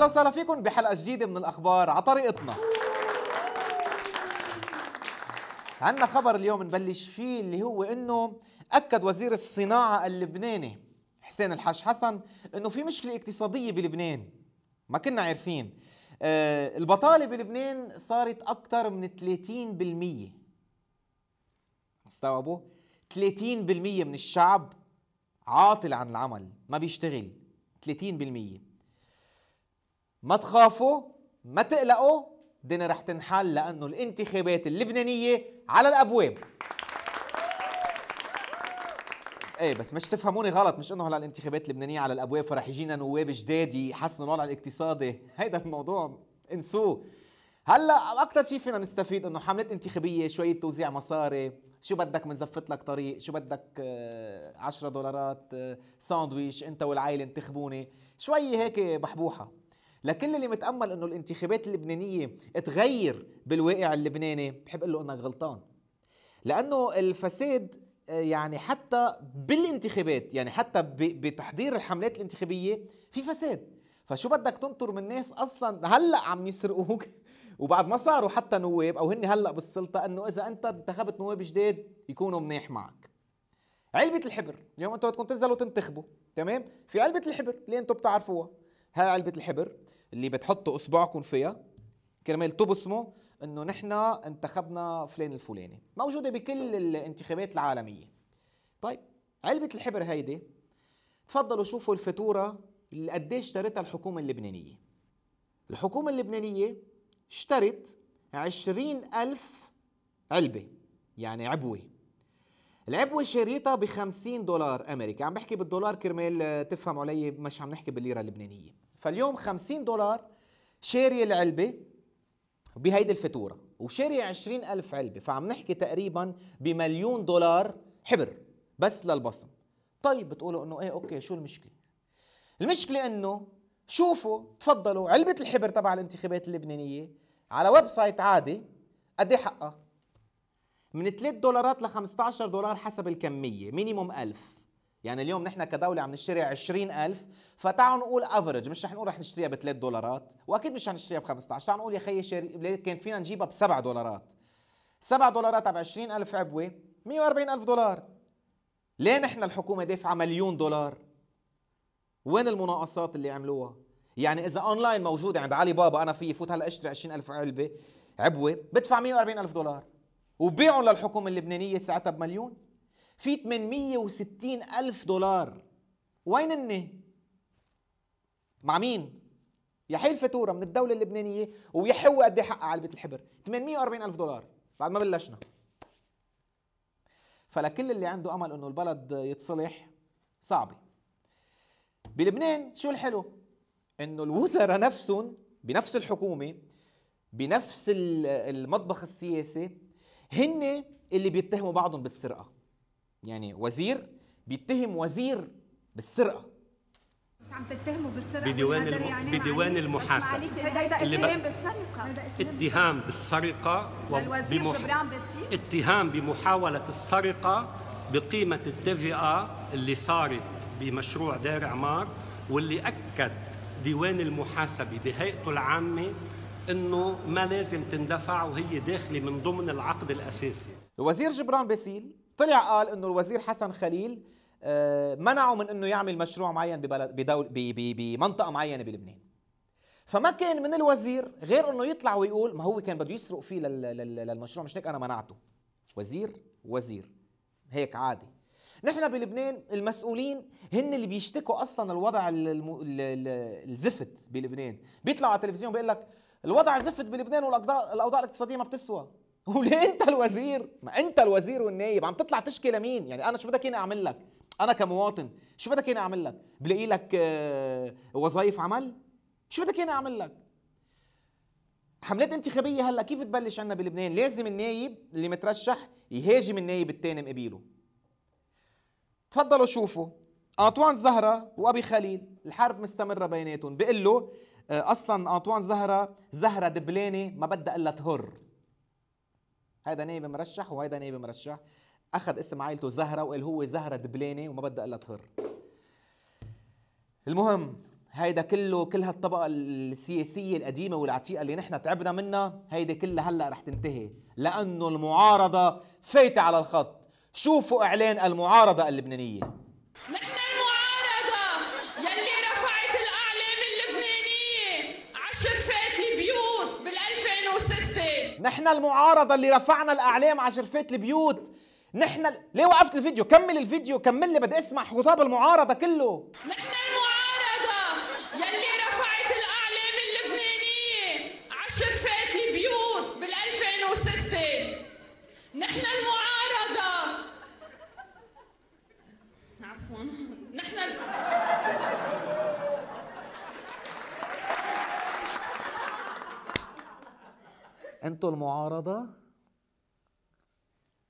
اهلا وسهلا فيكم بحلقه جديده من الاخبار على طريقتنا عندنا خبر اليوم نبلش فيه اللي هو انه اكد وزير الصناعه اللبناني حسين الحاج حسن انه في مشكله اقتصاديه بلبنان ما كنا عارفين أه البطاله بلبنان صارت اكثر من 30% استوعبوا 30% من الشعب عاطل عن العمل ما بيشتغل 30% ما تخافوا ما تقلقوا الدنيا رح تنحل لأنه الانتخابات اللبنانية على الأبواب ايه بس مش تفهموني غلط مش انه هلا الانتخابات اللبنانيه على الابواب فرح يجينا نواب جداد يحسنوا الوضع الاقتصادي هيدا الموضوع انسوه هلا اكثر شيء فينا نستفيد انه حملات انتخابيه شويه توزيع مصاري شو بدك زفت لك طريق شو بدك 10 آه، دولارات آه، ساندويش انت والعائله انتخبوني شوي هيك بحبوحه لكن اللي متامل انه الانتخابات اللبنانيه تغير بالواقع اللبناني بحب اقول له انك غلطان لانه الفساد آه، يعني حتى بالانتخابات يعني حتى بتحضير الحملات الانتخابيه في فساد فشو بدك تنطر من ناس اصلا هلا عم يسرقوك وبعد ما صاروا حتى نواب او هن هلا بالسلطه انه اذا انت انتخبت نواب جداد يكونوا مناح معك علبة الحبر اليوم انتم بدكم تنزلوا تنتخبوا تمام في علبة الحبر اللي انتم بتعرفوها هاي علبة الحبر اللي بتحطوا اصبعكم فيها كرمال تبصموا انه نحن انتخبنا فلان الفلاني موجوده بكل الانتخابات العالميه طيب علبه الحبر هيدي تفضلوا شوفوا الفاتوره اللي قديش اشترتها الحكومه اللبنانيه الحكومه اللبنانيه اشترت عشرين ألف علبة يعني عبوة العبوة شريطة ب 50 دولار أمريكي عم بحكي بالدولار كرمال آه، تفهم علي مش عم نحكي بالليرة اللبنانية فاليوم 50 دولار شاري العلبه بهيدي الفاتوره وشاري 20000 علبه فعم نحكي تقريبا بمليون دولار حبر بس للبصم طيب بتقولوا انه ايه اوكي شو المشكله المشكله انه شوفوا تفضلوا علبه الحبر تبع الانتخابات اللبنانيه على ويب سايت عادي قد ايه حقها من 3 دولارات ل 15 دولار حسب الكميه مينيموم 1000 يعني اليوم نحن كدولة عم نشتري 20000 فتعالوا نقول افريج مش رح نقول رح نشتريها ب 3 دولارات واكيد مش رح نشتريها ب 15 تعالوا نقول يا خيي شاري كان فينا نجيبها ب 7 دولارات 7 دولارات تبع 20000 عبوة 140000 دولار ليه نحن الحكومة دافعة مليون دولار وين المناقصات اللي عملوها يعني اذا اونلاين موجودة عند علي بابا انا فيي فوت هلا اشتري 20000 علبة عبوة بدفع 140000 دولار وبيعهم للحكومة اللبنانية ساعتها بمليون في 860 ألف دولار وين إني؟ مع مين؟ يحيل فاتورة من الدولة اللبنانية ويحو قد ايه حقها علبة الحبر 840 ألف دولار بعد ما بلشنا فلكل اللي عنده أمل أنه البلد يتصلح صعبة بلبنان شو الحلو؟ أنه الوزراء نفسهم بنفس الحكومة بنفس المطبخ السياسي هن اللي بيتهموا بعضهم بالسرقة يعني وزير بيتهم وزير بالسرقه عم تتهموا بالسرقه بديوان الم... يعني بديوان المحاسبه اللي اتهام ب... بالسرقه اتهام بالسرقه و... بمح... جبران بسير اتهام بمحاوله السرقه بقيمه التفئه اللي صارت بمشروع دار عمار واللي اكد ديوان المحاسبه بهيئته العامه انه ما لازم تندفع وهي داخله من ضمن العقد الاساسي الوزير جبران باسيل طلع قال انه الوزير حسن خليل آه، منعه من انه يعمل مشروع معين ببلد بدول بمنطقه معينه بلبنان فما كان من الوزير غير انه يطلع ويقول ما هو كان بده يسرق فيه للمشروع مش هيك انا منعته وزير وزير هيك عادي نحن بلبنان المسؤولين هن اللي بيشتكوا اصلا الوضع الزفت بلبنان بيطلعوا على التلفزيون بيقول لك الوضع زفت بلبنان والاوضاع الاقتصاديه ما بتسوى وليه انت الوزير ما انت الوزير والنايب عم تطلع تشكي لمين يعني انا شو بدك هنا اعمل لك انا كمواطن شو بدك هنا اعمل لك بلاقي لك آه، وظائف عمل شو بدك هنا اعمل لك حملات انتخابية هلا كيف تبلش عنا بلبنان؟ لازم النايب اللي مترشح يهاجم النايب الثاني مقابله. تفضلوا شوفوا انطوان زهرة وابي خليل الحرب مستمرة بيناتهم بقول له آه، اصلا انطوان زهرة زهرة دبلانة ما بدها الا تهر هيدا نائب مرشح وهيدا نائب مرشح اخذ اسم عائلته زهره وقال هو زهره دبلاني وما بدها الا تهر المهم هيدا كله كل هالطبقه السياسيه القديمه والعتيقه اللي نحن تعبنا منها هيدا كلها هلا رح تنتهي لانه المعارضه فايته على الخط شوفوا اعلان المعارضه اللبنانيه نحن نحن المعارضه اللي رفعنا الاعلام على شرفات البيوت نحن ليه وقفت الفيديو كمل الفيديو كمل لي بدي اسمع خطاب المعارضه كله نحن المعارضه يلي رفعت الاعلام اللبنانيه على شرفات البيوت بال 2006 نحن المعارضة انتوا المعارضه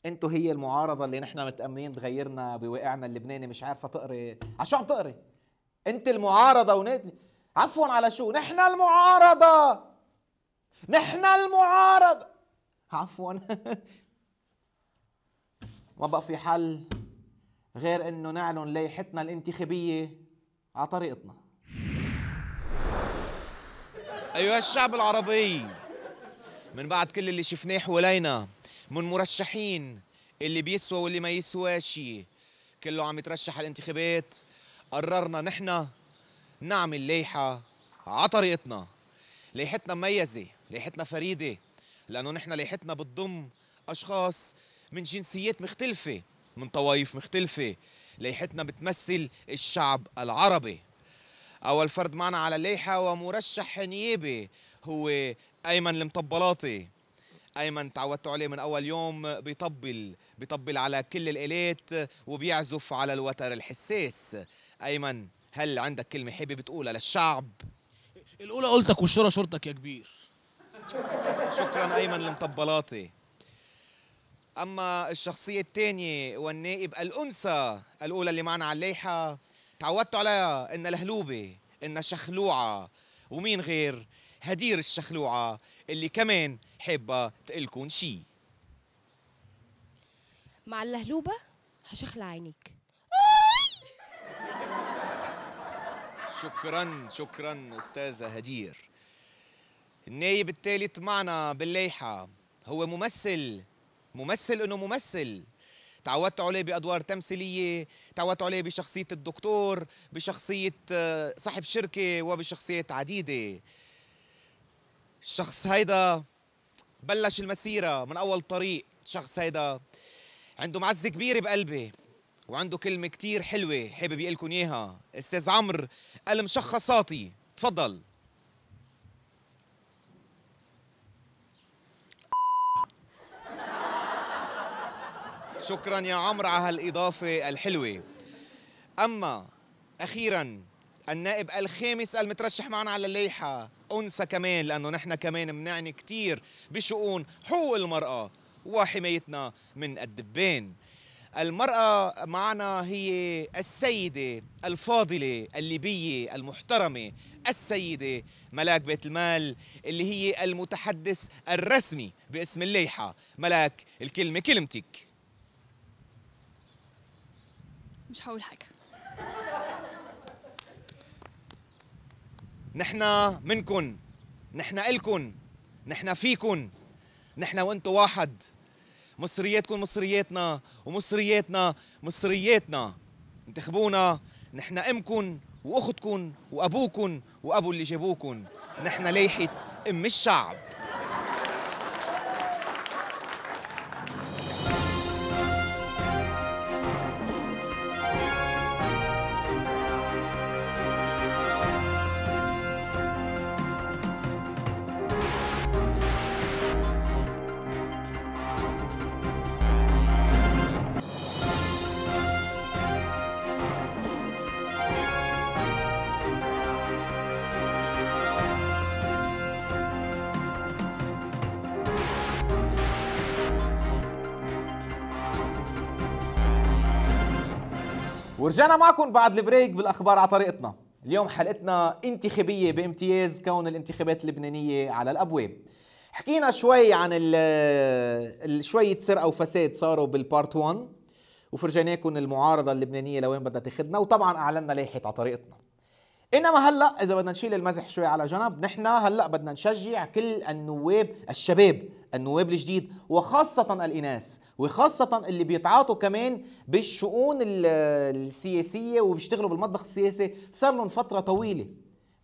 انتوا هي المعارضه اللي نحن متامنين تغيرنا بواقعنا اللبناني مش عارفه تقري على شو عم تقري انت المعارضه ونت... عفوا على شو نحن المعارضه نحن المعارضه عفوا ما بقى في حل غير انه نعلن لائحتنا الانتخابيه على طريقتنا ايها الشعب العربي من بعد كل اللي شفناه حوالينا من مرشحين اللي بيسوى واللي ما شيء كله عم يترشح على الانتخابات قررنا نحن نعمل لائحة على طريقتنا لائحتنا مميزة لائحتنا فريدة لأنه نحن لائحتنا بتضم أشخاص من جنسيات مختلفة من طوائف مختلفة لائحتنا بتمثل الشعب العربي أول فرد معنا على الليحة ومرشح نيابي هو ايمن المطبلاطي ايمن تعودتوا عليه من اول يوم بيطبل بيطبل على كل الاليت وبيعزف على الوتر الحساس ايمن هل عندك كلمه حابب تقولها للشعب الاولى قلتك والشرى شورتك يا كبير شكرا ايمن المطبلاطي اما الشخصيه الثانيه والنائب الانثى الاولى اللي معنا على الليحه تعودتوا عليها ان لهلوبه ان شخلوعه ومين غير هدير الشخلوعة اللي كمان حابة تقلكن شي مع اللهلوبة هشخلع عينيك شكرا شكرا أستاذة هدير النايب الثالث معنا بالليحة هو ممثل ممثل انه ممثل تعودت عليه بادوار تمثيليه تعودت عليه بشخصيه الدكتور بشخصيه آه، صاحب شركه وبشخصيات عديده الشخص هيدا بلش المسيرة من أول طريق الشخص هيدا عنده معزة كبيرة بقلبي وعنده كلمة كتير حلوة حابب يقول لكم إياها أستاذ عمرو المشخصاتي تفضل شكرا يا عمرو على هالإضافة الحلوة أما أخيرا النائب الخامس المترشح معنا على الليحة أنثى كمان لأنه نحن كمان منعني كتير بشؤون حقوق المرأة وحمايتنا من الدبان المرأة معنا هي السيدة الفاضلة الليبية المحترمة السيدة ملاك بيت المال اللي هي المتحدث الرسمي باسم الليحة ملاك الكلمة كلمتك مش هقول حاجة نحن منكن نحن إلكن نحن فيكن نحن وانتو واحد مصرياتكم مصرياتنا ومصرياتنا مصرياتنا انتخبونا نحن امكن واختكن وابوكن وابو اللي جابوكن نحن ليحة ام الشعب ورجعنا معكم بعد البريك بالاخبار على طريقتنا اليوم حلقتنا انتخابيه بامتياز كون الانتخابات اللبنانيه على الابواب حكينا شوي عن ال شويه سرقه وفساد صاروا بالبارت 1 وفرجيناكم المعارضه اللبنانيه لوين بدها تاخذنا وطبعا اعلنا لائحه على طريقتنا انما هلا اذا بدنا نشيل المزح شوي على جنب نحن هلا بدنا نشجع كل النواب الشباب النواب الجديد وخاصة الإناث وخاصة اللي بيتعاطوا كمان بالشؤون السياسية وبيشتغلوا بالمطبخ السياسي صار لهم فترة طويلة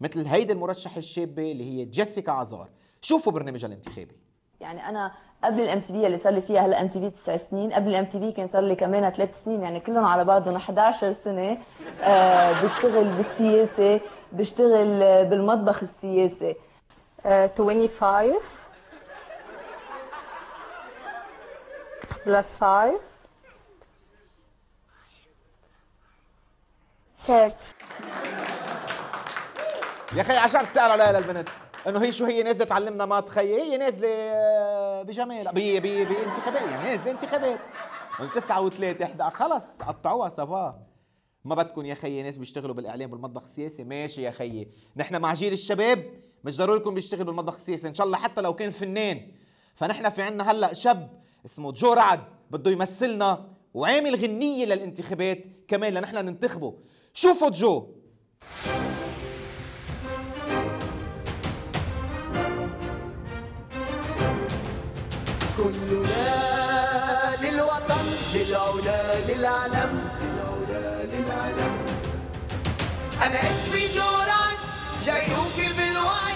مثل هيدي المرشح الشابة اللي هي جيسيكا عزار شوفوا برنامجها الانتخابي يعني انا قبل الام تي في اللي صار لي فيها هلا ام تي في تسع سنين قبل الام تي في كان صار لي كمان ثلاث سنين يعني كلهم على بعضهم 11 سنه آه، بشتغل بالسياسه بشتغل بالمطبخ السياسي 25 بلس 5 30 يا اخي عشان تسأل عليها للبنت انه هي شو هي نازله تعلمنا ما تخيل هي نازله آه، بجمال بي بي بانتخابات يعني نازله انتخابات من تسعة وثلاثة احدى خلص قطعوها سافا ما بدكم يا خيي ناس بيشتغلوا بالاعلام والمطبخ السياسي ماشي يا خيي نحن مع جيل الشباب مش ضروري يكون بيشتغل بالمطبخ السياسي ان شاء الله حتى لو كان فنان فنحن في عندنا هلا شاب اسمه جو رعد بده يمثلنا وعامل غنيه للانتخابات كمان لنحن ننتخبه شوفوا جو كلنا للوطن للعلا للعلم للعلا للعلم أنا اسمي جوران جاي وفي بالوعي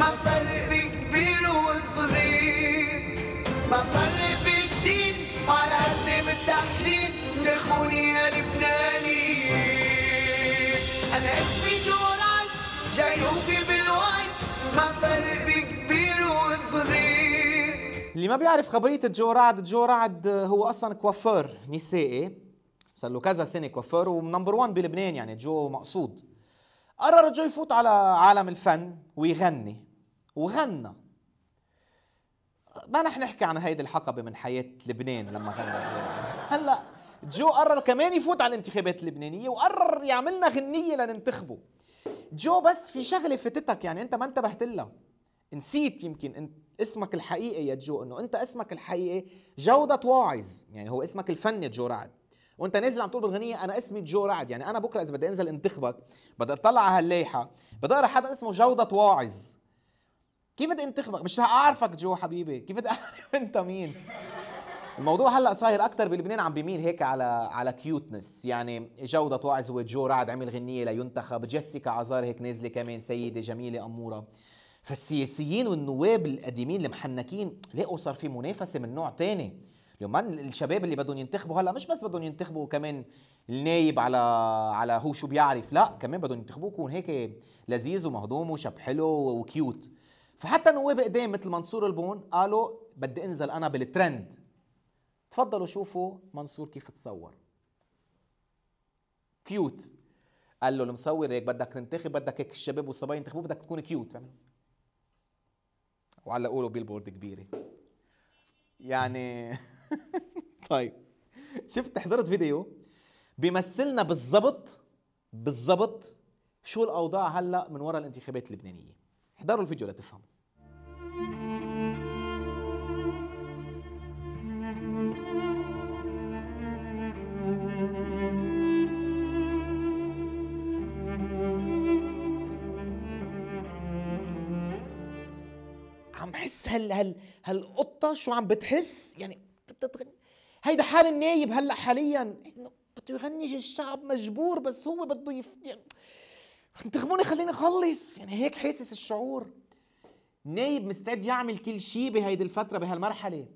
ما فرق بين كبير وصغير ما فرق بين الدين على قد التحليل تخوني يا لبناني أنا اسمي جوران جاي وفي بالوعي ما فرق بين اللي ما بيعرف خبريه جو رعد جو رعد هو اصلا كوافير نسائي صار له كذا سنه كوافير ونمبر 1 بلبنان يعني جو مقصود قرر جو يفوت على عالم الفن ويغني وغنى ما رح نحكي عن هيدي الحقبه من حياه لبنان لما غنى جو هلا جو قرر كمان يفوت على الانتخابات اللبنانيه وقرر يعملنا غنيه لننتخبه جو بس في شغله فاتتك يعني انت ما انتبهت لها نسيت يمكن انت اسمك الحقيقي يا جو انه انت اسمك الحقيقي جودة واعظ يعني هو اسمك الفني جو رعد وانت نازل عم تقول بالغنيه انا اسمي جو رعد يعني انا بكره اذا بدي انزل انتخبك بدي اطلع على هاللايحه بدي اقرا حدا اسمه جوده واعظ كيف بدي انتخبك مش اعرفك جو حبيبي كيف بدي اعرف انت مين الموضوع هلا صاير اكثر بلبنان عم بيميل هيك على على كيوتنس يعني جوده واعز هو جو رعد عمل غنيه لينتخب جيسيكا عزار هيك نازله كمان سيده جميله اموره فالسياسيين والنواب القديمين المحنكين لقوا صار في منافسه من نوع تاني اليوم الشباب اللي بدهم ينتخبوا هلا مش بس بدهم ينتخبوا كمان النايب على على هو شو بيعرف لا كمان بدهم ينتخبوه يكون هيك لذيذ ومهضوم وشب حلو وكيوت فحتى نواب قدام مثل منصور البون قالوا بدي انزل انا بالترند تفضلوا شوفوا منصور كيف تصور كيوت قال له المصور هيك بدك تنتخب بدك هيك الشباب والصبايا ينتخبوا بدك تكون كيوت فاهم وعلقوا له بيلبورد كبيره يعني طيب شفت حضرت فيديو بيمثلنا بالضبط بالضبط شو الاوضاع هلا من وراء الانتخابات اللبنانيه احضروا الفيديو لتفهموا هال هال هالقطه شو عم بتحس يعني بتتغني هيدا حال النايب هلا حاليا بده يغني الشعب مجبور بس هو بده يف... يعني انتخبوني خليني اخلص يعني هيك حاسس الشعور نايب مستعد يعمل كل شيء بهيدي الفتره بهالمرحله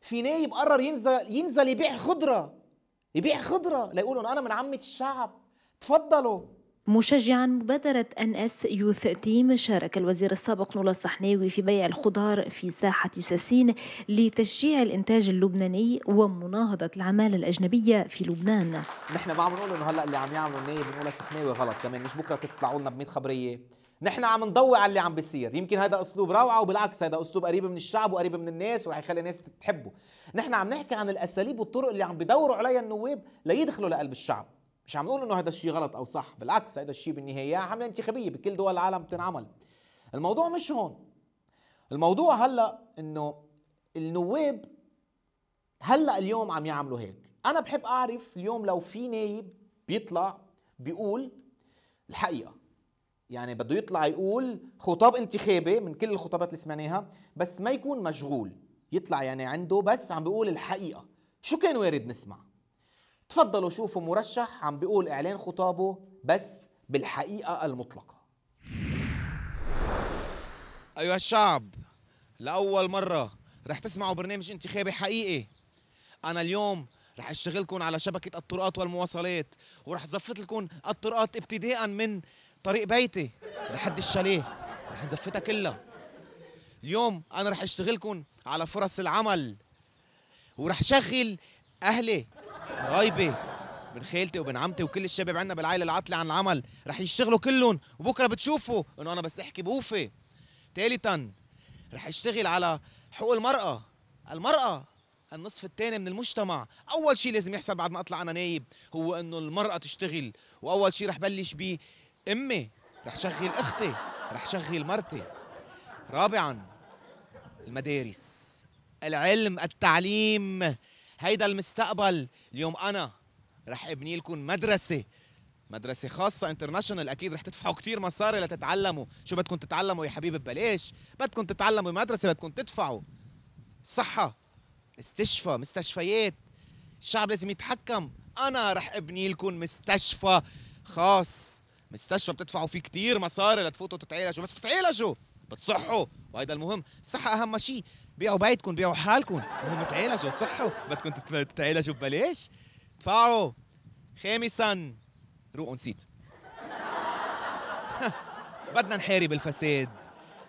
في نايب قرر ينزل ينزل يبيع خضره يبيع خضره ليقولوا انا من عمه الشعب تفضلوا مشجعا مبادرة ان اس يوث تيم شارك الوزير السابق نولا الصحناوي في بيع الخضار في ساحة ساسين لتشجيع الانتاج اللبناني ومناهضة العمالة الاجنبية في لبنان نحن ما عم نقول انه هلا اللي عم يعملوا النايب نولا الصحناوي غلط كمان مش بكره تطلعوا لنا ب 100 خبرية نحن عم نضوي على اللي عم بيصير يمكن هذا اسلوب روعه وبالعكس هذا اسلوب قريب من الشعب وقريب من الناس ورح يخلي الناس تحبه نحن عم نحكي عن الاساليب والطرق اللي عم بدوروا عليها النواب ليدخلوا لقلب الشعب مش عم نقول انه هذا الشيء غلط او صح بالعكس هذا الشيء بالنهايه حمله انتخابيه بكل دول العالم بتنعمل الموضوع مش هون الموضوع هلا انه النواب هلا اليوم عم يعملوا هيك انا بحب اعرف اليوم لو في نايب بيطلع بيقول الحقيقه يعني بده يطلع يقول خطاب انتخابي من كل الخطابات اللي سمعناها بس ما يكون مشغول يطلع يعني عنده بس عم بيقول الحقيقه شو كان وارد نسمع تفضلوا شوفوا مرشح عم بيقول اعلان خطابه بس بالحقيقه المطلقه ايها الشعب لاول مره رح تسمعوا برنامج انتخابي حقيقي انا اليوم رح اشتغلكم على شبكه الطرقات والمواصلات ورح زفت لكم الطرقات ابتداء من طريق بيتي لحد الشاليه رح نزفتها كلها اليوم انا رح اشتغلكم على فرص العمل ورح شغل اهلي قرايبي بن خالتي وبن عمتي وكل الشباب عندنا بالعائله العاطله عن العمل رح يشتغلوا كلهم وبكره بتشوفوا انه انا بس احكي بوفي ثالثا رح اشتغل على حقوق المراه المراه النصف الثاني من المجتمع اول شيء لازم يحصل بعد ما اطلع انا نايب هو انه المراه تشتغل واول شيء رح بلش بيه امي رح شغل اختي رح شغل مرتي رابعا المدارس العلم التعليم هيدا المستقبل اليوم انا رح ابني لكم مدرسه مدرسه خاصه انترناشونال اكيد رح تدفعوا كثير مصاري لتتعلموا شو بدكم تتعلموا يا حبيبي ببلاش بدكم تتعلموا بمدرسه بدكم تدفعوا صحه استشفى مستشفيات الشعب لازم يتحكم انا رح ابني لكم مستشفى خاص مستشفى بتدفعوا فيه كثير مصاري لتفوتوا تتعالجوا بس بتعالجوا بتصحوا وهيدا المهم الصحه اهم شيء بيعوا بيتكم بيعوا حالكم مو متعالجوا صحوا بدكم تتعالجوا ببلاش ادفعوا خامسا روقوا نسيت بدنا نحارب الفساد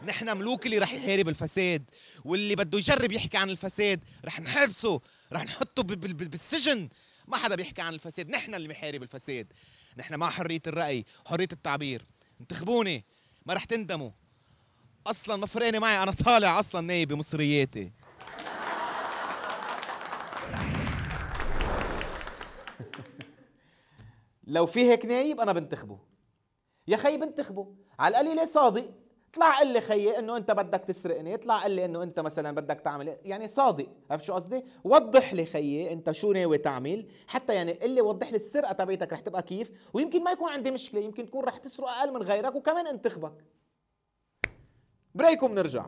نحن ملوك اللي رح يحارب الفساد واللي بده يجرب يحكي عن الفساد رح نحبسه رح نحطه بالسجن ما حدا بيحكي عن الفساد نحن اللي بنحارب الفساد نحن مع حريه الراي حريه التعبير انتخبوني ما رح تندموا اصلا ما فرقانه معي انا طالع اصلا نايب بمصرياتي لو في هيك نايب انا بنتخبه يا خي بنتخبه على القليله صادق اطلع قل لي خيي انه انت بدك تسرقني اطلع قل لي انه انت مثلا بدك تعمل إيه. يعني صادق عرفت شو قصدي وضح لي خيي انت شو ناوي تعمل حتى يعني قل لي وضح لي السرقه تبعتك رح تبقى كيف ويمكن ما يكون عندي مشكله يمكن تكون رح تسرق اقل من غيرك وكمان انتخبك بريك نرجع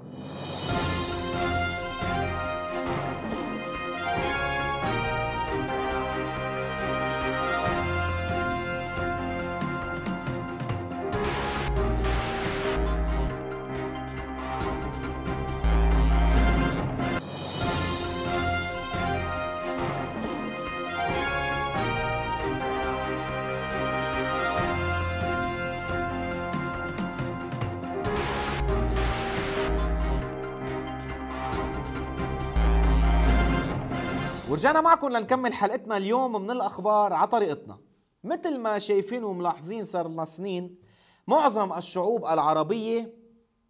رجعنا معكم لنكمل حلقتنا اليوم من الأخبار على طريقتنا مثل ما شايفين وملاحظين صار لنا سنين معظم الشعوب العربية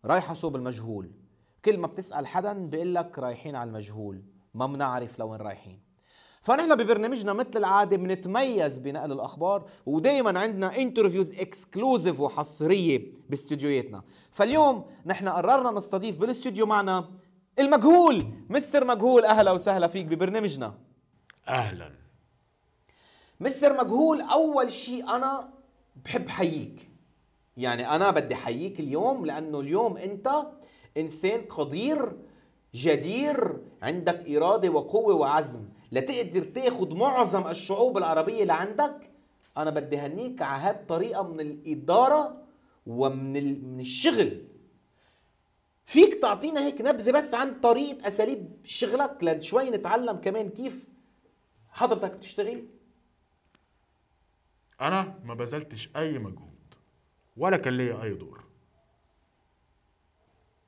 رايحة صوب المجهول كل ما بتسأل حدا بيقول لك رايحين على المجهول ما بنعرف لوين رايحين فنحن ببرنامجنا مثل العادة بنتميز بنقل الأخبار ودايما عندنا انترفيوز اكسكلوزيف وحصرية باستوديوهاتنا فاليوم نحن قررنا نستضيف بالاستوديو معنا المجهول مستر مجهول اهلا وسهلا فيك ببرنامجنا اهلا مستر مجهول اول شيء انا بحب حييك يعني انا بدي حييك اليوم لانه اليوم انت انسان قدير جدير عندك اراده وقوه وعزم لتقدر تاخذ معظم الشعوب العربيه لعندك انا بدي هنيك على هالطريقه من الاداره ومن من الشغل فيك تعطينا هيك نبذه بس عن طريقه اساليب شغلك لشوي نتعلم كمان كيف حضرتك بتشتغل انا ما بذلتش اي مجهود ولا كان ليا اي دور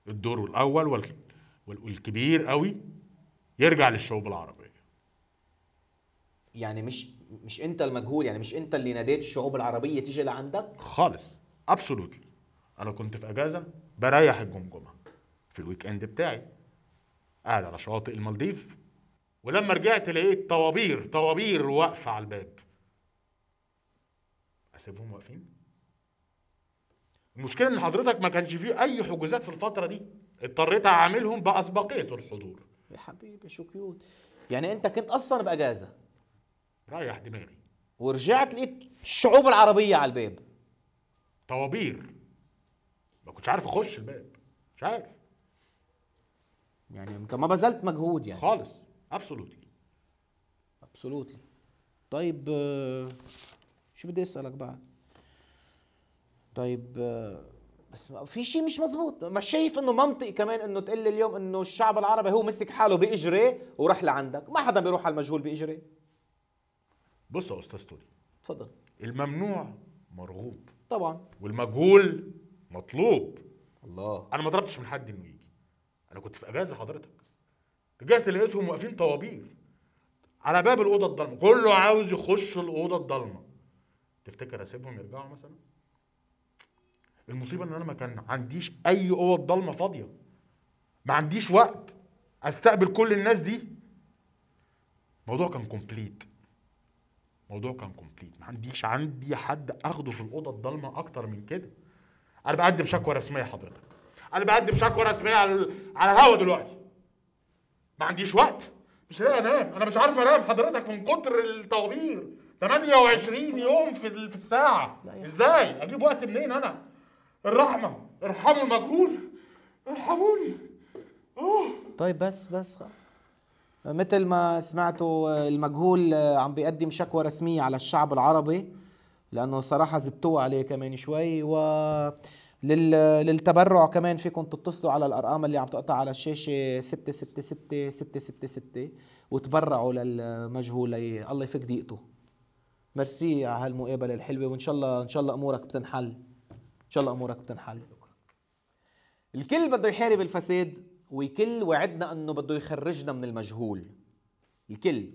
الدور الاول والكبير قوي يرجع للشعوب العربيه يعني مش مش انت المجهول يعني مش انت اللي ناديت الشعوب العربيه تيجي لعندك خالص ابسولوتلي انا كنت في اجازه بريح الجمجمه في الويك اند بتاعي قاعد على شواطئ المالديف ولما رجعت لقيت طوابير طوابير واقفه على الباب اسيبهم واقفين المشكله ان حضرتك ما كانش فيه اي حجوزات في الفتره دي اضطريت اعاملهم باسبقيه الحضور يا حبيبي شو كيوت يعني انت كنت اصلا باجازه رايح دماغي ورجعت لقيت الشعوب العربيه على الباب طوابير ما كنتش عارف اخش الباب مش عارف يعني انت ما بذلت مجهود يعني خالص ابسولوتلي ابسولوتلي طيب آه، شو بدي اسالك بقى طيب آه، بس في شيء مش مزبوط مش شايف انه منطقي كمان انه تقول لي اليوم انه الشعب العربي هو مسك حاله باجري وراح لعندك ما حدا بيروح على المجهول باجري بص يا استاذ تولي اتفضل الممنوع مرغوب طبعا والمجهول مطلوب الله انا ما طلبتش من حد انه انا كنت في اجازه حضرتك رجعت لقيتهم واقفين طوابير على باب الاوضه الضلمه كله عاوز يخش الاوضه الضلمه تفتكر اسيبهم يرجعوا مثلا المصيبه ان انا ما كان عنديش اي اوض ضلمه فاضيه ما عنديش وقت استقبل كل الناس دي الموضوع كان كومبليت الموضوع كان كومبليت ما عنديش عندي حد اخده في الاوضه الضلمه اكتر من كده انا بقدم شكوى رسميه حضرتك انا بقدم شكوى رسميه على على الهوا دلوقتي ما عنديش وقت مش لاقي انام انا مش عارف انام حضرتك من كتر الطوابير 28 يوم في في الساعه ازاي اجيب وقت منين انا الرحمه ارحموا المجهول ارحموني اوه طيب بس بس مثل ما سمعتوا المجهول عم بيقدم شكوى رسميه على الشعب العربي لانه صراحه زدتوه عليه كمان شوي و للتبرع كمان فيكم تتصلوا على الارقام اللي عم تقطع على الشاشه 666 666 وتبرعوا للمجهول الله يفك ضيقته ميرسي على هالمقابله الحلوه وان شاء الله ان شاء الله امورك بتنحل ان شاء الله امورك بتنحل الكل بده يحارب الفساد والكل وعدنا انه بده يخرجنا من المجهول الكل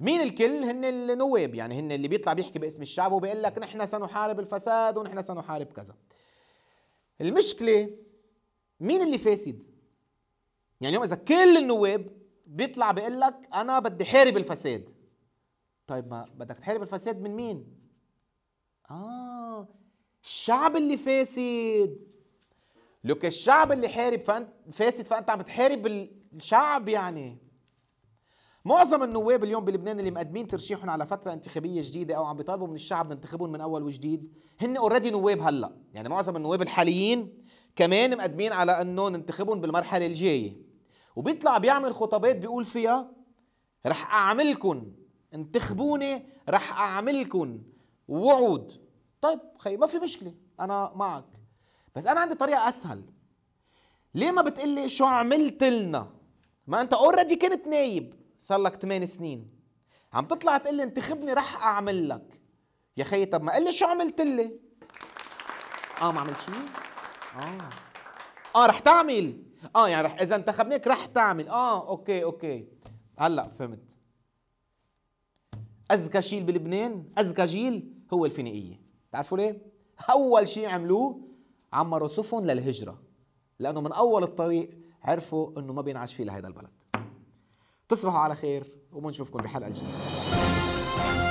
مين الكل هن النواب يعني هن اللي بيطلع بيحكي باسم الشعب وبيقول لك نحن سنحارب الفساد ونحن سنحارب كذا المشكله مين اللي فاسد يعني اليوم اذا كل النواب بيطلع بيقول لك انا بدي حارب الفساد طيب ما بدك تحارب الفساد من مين اه الشعب اللي فاسد لك الشعب اللي حارب فانت فاسد فانت عم بتحارب الشعب يعني معظم النواب اليوم بلبنان اللي مقدمين ترشيحهم على فتره انتخابيه جديده او عم بيطالبوا من الشعب ننتخبهم من اول وجديد هن اوريدي نواب هلا يعني معظم النواب الحاليين كمان مقدمين على انه ننتخبهم بالمرحله الجايه وبيطلع بيعمل خطابات بيقول فيها رح اعملكن انتخبوني رح اعملكن وعود طيب خي ما في مشكله انا معك بس انا عندي طريقه اسهل ليه ما بتقلي شو عملت لنا ما انت اوريدي كنت نايب صار لك 8 سنين عم تطلع تقول لي انتخبني رح اعمل لك يا خي طب ما قل لي شو عملت لي اه ما عملت شيء اه اه رح تعمل اه يعني رح اذا انتخبناك رح تعمل اه اوكي اوكي هلا فهمت اذكى جيل بلبنان اذكى جيل هو الفينيقيه بتعرفوا ليه اول شيء عملوه عمروا سفن للهجره لانه من اول الطريق عرفوا انه ما بينعش فيه لهيدا البلد تصبحوا على خير وبنشوفكم بحلقه جديده